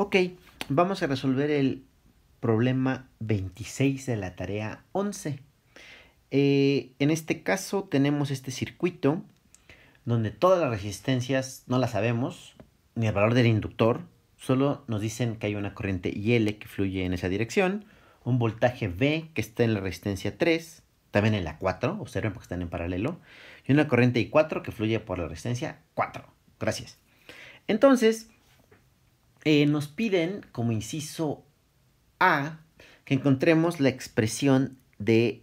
Ok, vamos a resolver el problema 26 de la tarea 11. Eh, en este caso tenemos este circuito donde todas las resistencias no las sabemos, ni el valor del inductor, solo nos dicen que hay una corriente IL que fluye en esa dirección, un voltaje V que está en la resistencia 3, también en la 4, observen porque están en paralelo, y una corriente I4 que fluye por la resistencia 4. Gracias. Entonces, eh, nos piden como inciso A que encontremos la expresión de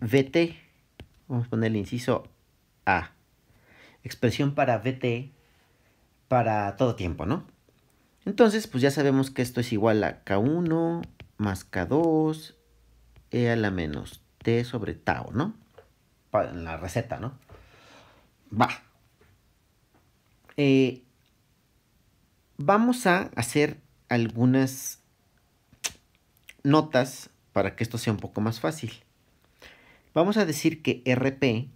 VT. Vamos a poner el inciso A. Expresión para VT para todo tiempo, ¿no? Entonces, pues ya sabemos que esto es igual a K1 más K2 E a la menos T sobre tau, ¿no? En la receta, ¿no? Va. Eh, Vamos a hacer algunas notas para que esto sea un poco más fácil. Vamos a decir que RP,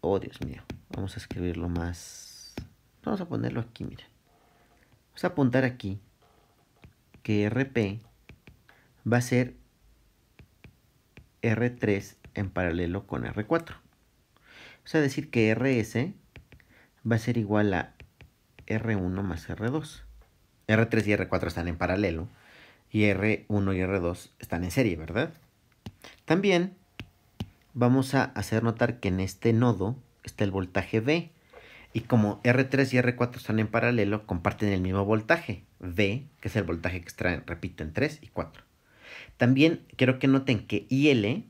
oh Dios mío, vamos a escribirlo más, vamos a ponerlo aquí, mira. Vamos a apuntar aquí que RP va a ser R3 en paralelo con R4. Vamos a decir que RS va a ser igual a R1 más R2. R3 y R4 están en paralelo y R1 y R2 están en serie, ¿verdad? También vamos a hacer notar que en este nodo está el voltaje V. Y como R3 y R4 están en paralelo, comparten el mismo voltaje, V, que es el voltaje que extraen, repiten, 3 y 4. También quiero que noten que IL,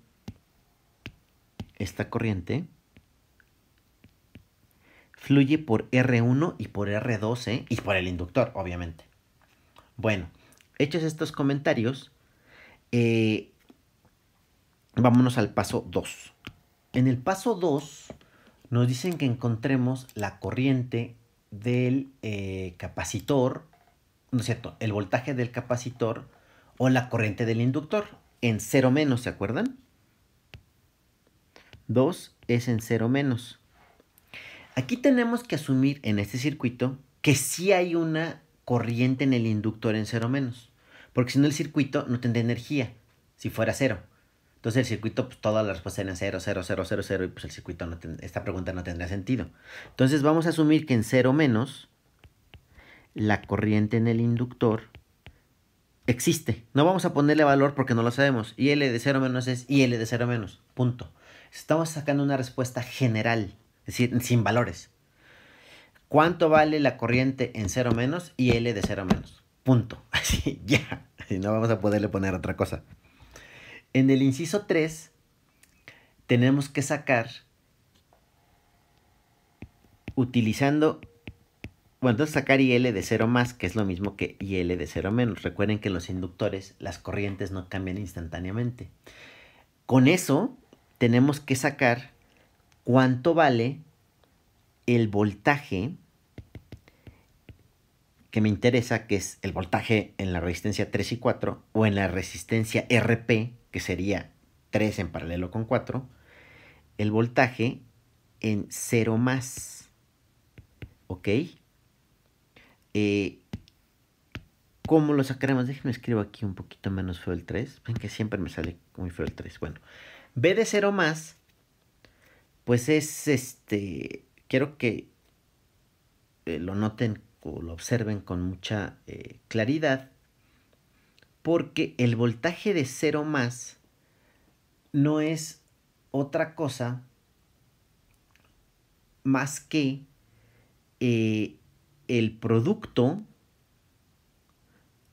esta corriente, fluye por R1 y por r 2 ¿eh? y por el inductor, obviamente. Bueno, hechos estos comentarios, eh, vámonos al paso 2. En el paso 2 nos dicen que encontremos la corriente del eh, capacitor, ¿no es cierto? El voltaje del capacitor o la corriente del inductor en 0 menos, ¿se acuerdan? 2 es en 0 menos. Aquí tenemos que asumir en este circuito que sí hay una corriente en el inductor en cero menos, porque si no el circuito no tendría energía, si fuera cero. Entonces el circuito, pues toda la respuesta era cero, cero, cero, cero, y pues el circuito, no esta pregunta no tendría sentido. Entonces vamos a asumir que en cero menos, la corriente en el inductor existe. No vamos a ponerle valor porque no lo sabemos. IL de 0 menos es IL de cero menos, punto. Estamos sacando una respuesta general decir, sin valores. ¿Cuánto vale la corriente en 0 menos y L de cero menos? Punto. Así, ya. Si no vamos a poderle poner otra cosa. En el inciso 3 tenemos que sacar utilizando, bueno, entonces sacar IL de 0 más, que es lo mismo que IL de 0 menos. Recuerden que los inductores las corrientes no cambian instantáneamente. Con eso tenemos que sacar cuánto vale el voltaje que me interesa, que es el voltaje en la resistencia 3 y 4, o en la resistencia RP, que sería 3 en paralelo con 4, el voltaje en 0 más. ¿Ok? Eh, ¿Cómo lo sacaremos? Déjenme escribo aquí un poquito menos feo el 3. Ven que siempre me sale muy feo el 3. Bueno, B de 0 más pues es este, quiero que eh, lo noten o lo observen con mucha eh, claridad, porque el voltaje de cero más no es otra cosa más que eh, el producto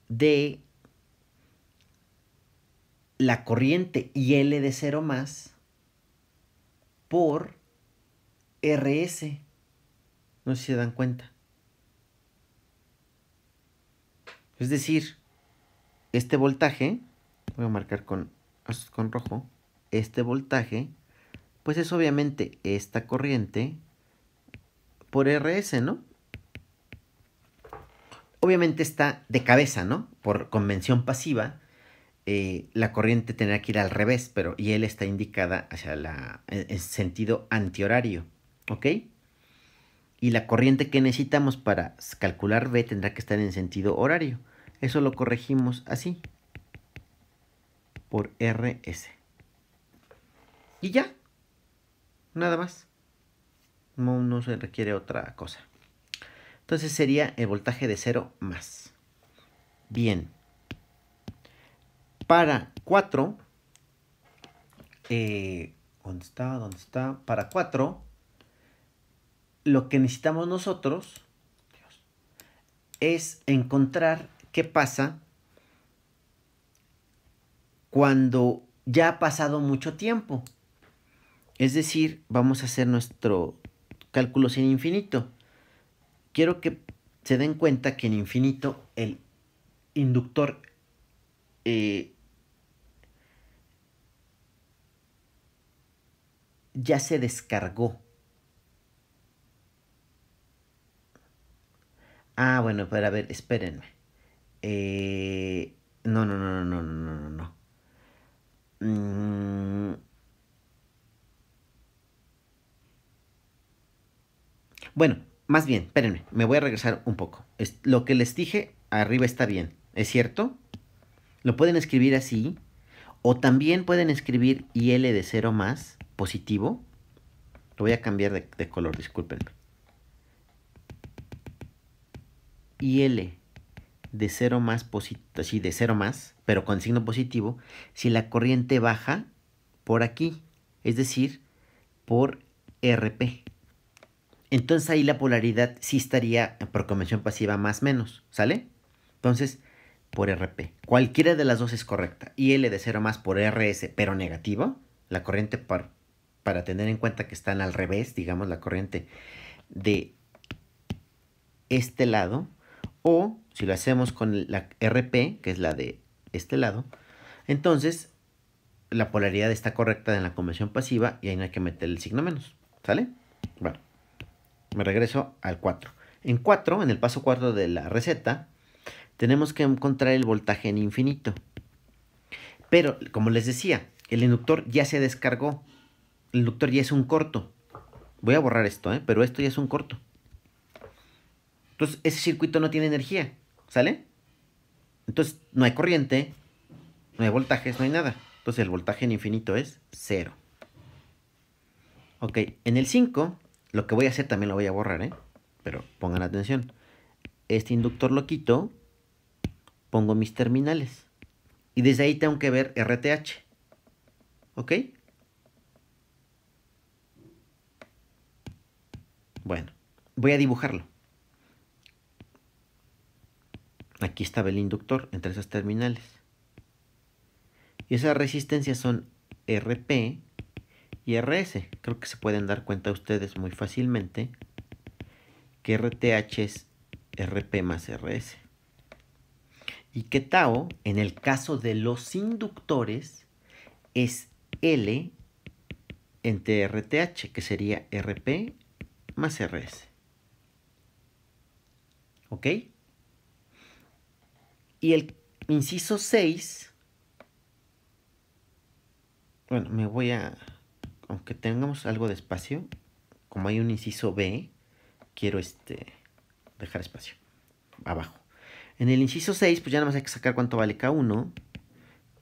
de la corriente IL de cero más por RS. No sé si se dan cuenta. Es decir, este voltaje, voy a marcar con, con rojo, este voltaje, pues es obviamente esta corriente por RS, ¿no? Obviamente está de cabeza, ¿no? Por convención pasiva, eh, la corriente tendrá que ir al revés, pero y él está indicada hacia la, e, en, sentido antihorario, ¿ok? Y la corriente que necesitamos para calcular B tendrá que estar en sentido horario. Eso lo corregimos así, por RS. Y ya, nada más. No, no se requiere otra cosa. Entonces sería el voltaje de cero más. Bien para 4. Eh, ¿Dónde está? ¿Dónde está? Para 4. Lo que necesitamos nosotros es encontrar qué pasa cuando ya ha pasado mucho tiempo. Es decir, vamos a hacer nuestro cálculo sin infinito. Quiero que se den cuenta que en infinito el inductor eh, ya se descargó. Ah, bueno, pero a ver, espérenme. Eh, no, no, no, no, no, no, no, no. Mm. Bueno, más bien, espérenme, me voy a regresar un poco. lo que les dije arriba está bien, ¿es cierto? Lo pueden escribir así. O también pueden escribir IL de 0 más positivo. Lo voy a cambiar de, color, discúlpenme. IL de 0 más positivo, así de 0 más, pero con signo positivo, si la corriente baja por aquí, es decir, por RP. Entonces ahí la polaridad sí estaría por convención pasiva más menos, ¿sale? Entonces, por RP. Cualquiera de las dos es correcta. IL de 0 más por RS, pero negativa. La corriente para tener en cuenta que están al revés, digamos, la corriente de este lado. O si lo hacemos con la RP, que es la de este lado, entonces la polaridad está correcta en la convención pasiva y ahí no hay que meter el signo menos. ¿Sale? Bueno, me regreso al 4. En 4, en el paso 4 de la receta, tenemos que encontrar el voltaje en infinito. Pero, como les decía, el inductor ya se descargó. El inductor ya es un corto. Voy a borrar esto, ¿eh? pero esto ya es un corto. Entonces, ese circuito no tiene energía, ¿sale? Entonces, no hay corriente, no hay voltajes, no hay nada. Entonces, el voltaje en infinito es cero. Ok, en el 5, lo que voy a hacer también lo voy a borrar, ¿eh? Pero pongan atención. Este inductor lo quito pongo mis terminales. Y desde ahí tengo que ver RTH. ¿Ok? Bueno, voy a dibujarlo. Aquí estaba el inductor entre esas terminales. Y esas resistencias son RP y RS. Creo que se pueden dar cuenta ustedes muy fácilmente que RTH es RP más RS y que tau, en el caso de los inductores, es L entre RTH, que sería RP más RS. ¿Ok? Y el inciso 6, bueno, me voy a, aunque tengamos algo de espacio, como hay un inciso B, quiero este, dejar espacio abajo. En el inciso 6, pues ya nada más hay que sacar cuánto vale K1.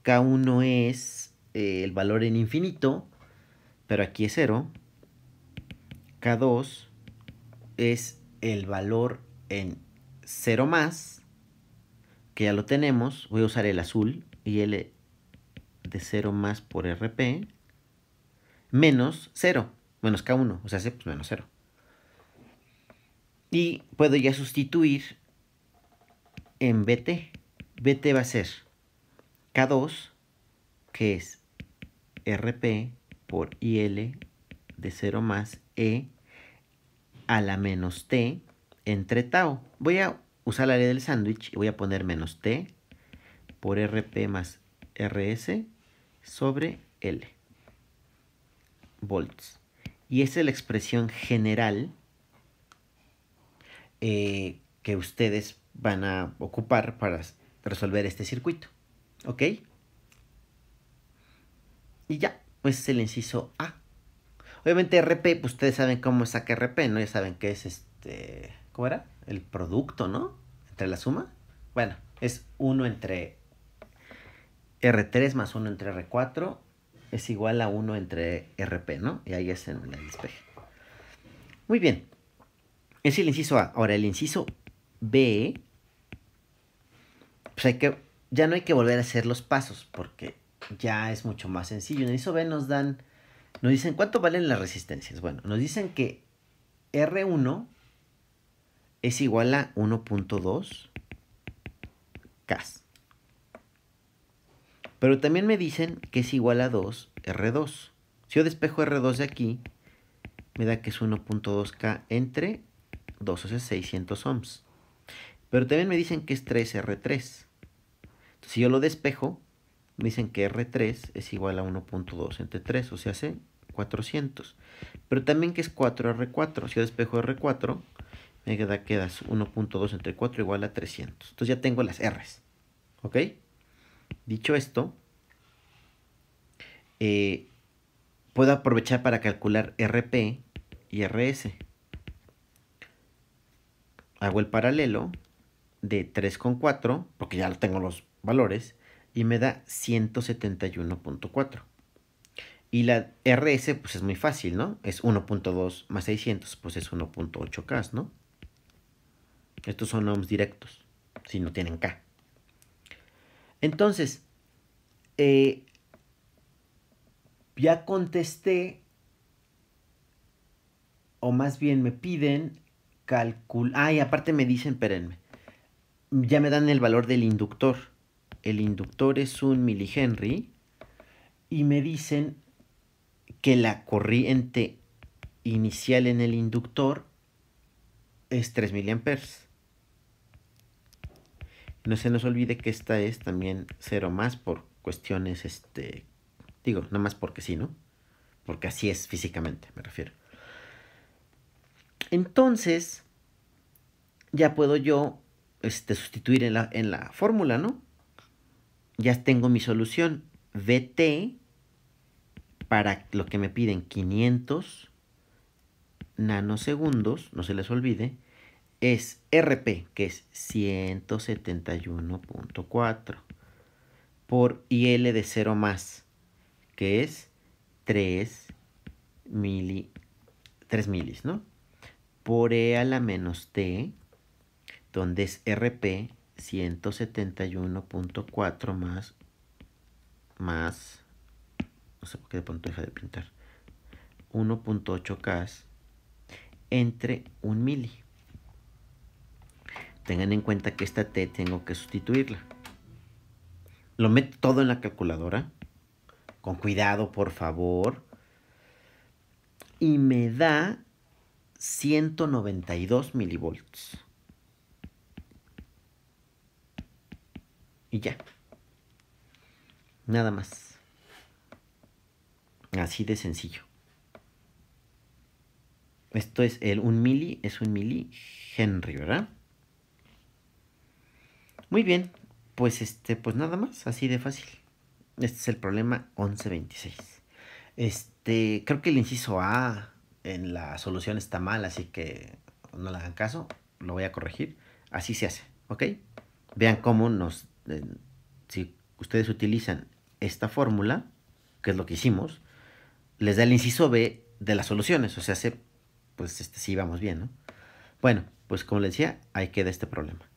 K1 es eh, el valor en infinito, pero aquí es 0. K2 es el valor en 0 más, que ya lo tenemos. Voy a usar el azul y el de 0 más por RP, menos 0, menos K1, o sea, pues menos 0. Y puedo ya sustituir en BT. BT va a ser K2, que es RP por IL de 0 más E a la menos T entre tau. Voy a usar la ley del sándwich y voy a poner menos T por RP más RS sobre L volts. Y esa es la expresión general eh, que ustedes van a ocupar para resolver este circuito. ¿Ok? Y ya, pues es el inciso A. Obviamente RP, pues ustedes saben cómo saca RP, ¿no? Ya saben que es este... ¿Cómo era? El producto, ¿no? Entre la suma. Bueno, es 1 entre R3 más 1 entre R4 es igual a 1 entre RP, ¿no? Y ahí es en el despeje. Muy bien. Es el inciso A. Ahora, el inciso B, pues ya no hay que volver a hacer los pasos porque ya es mucho más sencillo. En eso B nos dan, nos dicen cuánto valen las resistencias. Bueno, nos dicen que R1 es igual a 1.2 K. Pero también me dicen que es igual a 2 R2. Si yo despejo R2 de aquí, me da que es 1.2K entre 2, o sea, 600 ohms. Pero también me dicen que es 3R3. Entonces, si yo lo despejo, me dicen que R3 es igual a 1.2 entre 3, o sea, hace 400. Pero también que es 4R4. Si yo despejo R4, me queda, quedas 1.2 entre 4 igual a 300. Entonces ya tengo las R's. ¿Ok? Dicho esto, eh, puedo aprovechar para calcular RP y RS. Hago el paralelo de 3,4, porque ya tengo los valores, y me da 171.4. Y la RS, pues es muy fácil, ¿no? Es 1.2 más 600, pues es 1.8K, ¿no? Estos son ohms directos, si no tienen K. Entonces, eh, ya contesté, o más bien me piden calcular. Ah, y aparte me dicen, espérenme, ya me dan el valor del inductor. El inductor es un milihenry y me dicen que la corriente inicial en el inductor es 3 miliamperes. No se nos olvide que esta es también 0 más por cuestiones, este, digo, no más porque sí, ¿no? Porque así es físicamente, me refiero. Entonces, ya puedo yo este, sustituir en la, fórmula, ¿no? Ya tengo mi solución. VT para lo que me piden 500 nanosegundos, no se les olvide, es RP, que es 171.4, por IL de 0 más, que es 3 mili, 3 milis, ¿no? Por E a la menos T, donde es RP 171.4 más, más, no sé por qué de pronto deja de pintar, 1.8K entre 1 mili. Tengan en cuenta que esta T tengo que sustituirla. Lo meto todo en la calculadora. Con cuidado, por favor. Y me da 192 milivolts. Y ya. Nada más. Así de sencillo. Esto es el un mili, es un mili Henry, ¿verdad? Muy bien, pues este, pues nada más, así de fácil. Este es el problema 1126. Este, creo que el inciso A en la solución está mal, así que no le hagan caso, lo voy a corregir. Así se hace, ¿ok? Vean cómo nos si ustedes utilizan esta fórmula, que es lo que hicimos, les da el inciso B de las soluciones, o sea, se, pues este, sí vamos bien, ¿no? Bueno, pues como les decía, ahí queda este problema.